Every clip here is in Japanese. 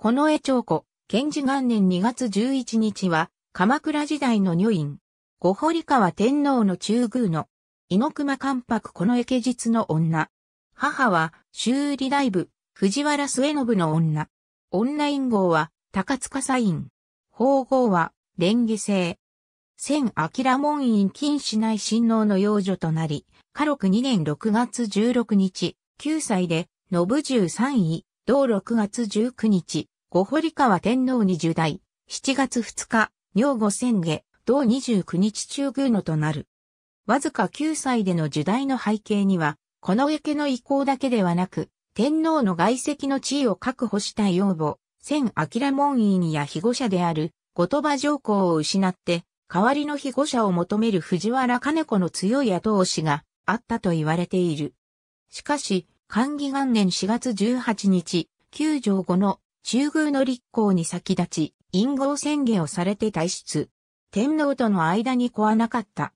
この絵長子、賢治元年2月11日は、鎌倉時代の女院、五堀川天皇の中宮の、猪熊関白この絵家実の女。母は、修理大部、藤原末信の女。女院号は、高塚サイン。法号は、蓮華星。千明門院金市内親王の養女となり、家禄2年6月16日、9歳で、信十三位。同6月19日、五堀川天皇に受代、7月2日、女後千下、同29日中宮のとなる。わずか9歳での受代の背景には、この家の意向だけではなく、天皇の外籍の地位を確保した養母、千明門院や被護者である、後鳥羽上皇を失って、代わりの被護者を求める藤原兼子の強い後押しがあったと言われている。しかし、寛義元年4月18日、九条後の中宮の立候に先立ち、陰謀宣言をされて退出。天皇との間に子はなかった。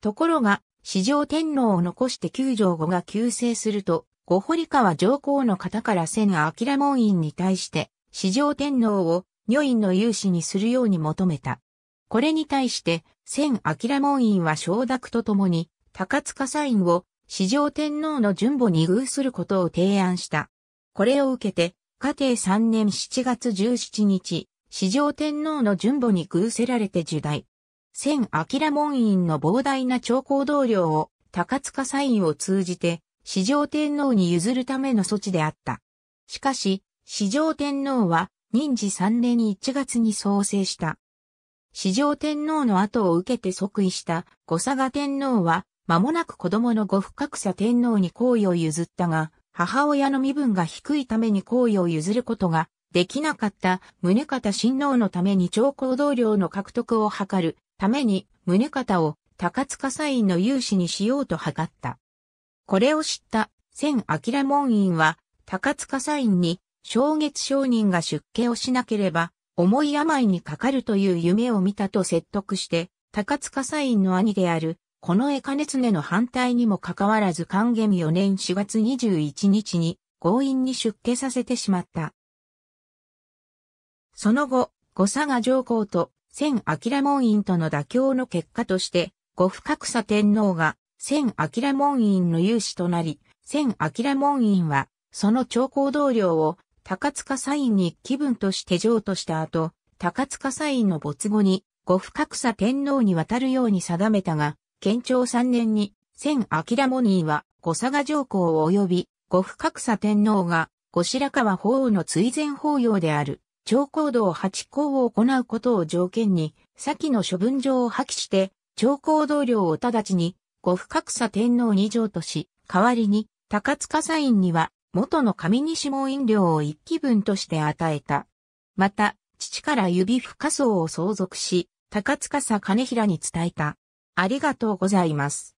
ところが、史上天皇を残して九条後が急成すると、ご堀川上皇の方から千明門院に対して、史上天皇を女院の有志にするように求めた。これに対して、千明門院は承諾とともに、高塚サインを四条天皇の順母に偶することを提案した。これを受けて、家庭3年7月17日、四条天皇の順母に偶せられて受代。千明門院の膨大な長行同僚を高塚サインを通じて、四条天皇に譲るための措置であった。しかし、四条天皇は、任時3年1月に創生した。四条天皇の後を受けて即位した五佐賀天皇は、間もなく子供の後深草天皇に皇位を譲ったが、母親の身分が低いために皇位を譲ることができなかった宗方親王のために長江同僚の獲得を図るために宗方を高塚サインの勇士にしようと図った。これを知った千明門院は高塚サインに正月商人が出家をしなければ重い病にかかるという夢を見たと説得して高塚サインの兄であるこの江兼常の反対にもかかわらず還元4年4月21日に強引に出家させてしまった。その後、五佐賀上皇と千明門院との妥協の結果として、五不格差天皇が千明門院の有志となり、千明門院は、その長公同僚を高塚サインに気分として譲渡した後、高塚サインの没後に、五不格差天皇に渡るように定めたが、建庁3年に、千明モニーは、小佐賀上皇及び、五不格差天皇が、後白河法皇の追善法要である、長公道八公を行うことを条件に、先の処分状を破棄して、長公道領を直ちに、五不格差天皇に譲渡し、代わりに、高塚サインには、元の上西門院領を一気分として与えた。また、父から指深層を相続し、高塚佐金平に伝えた。ありがとうございます。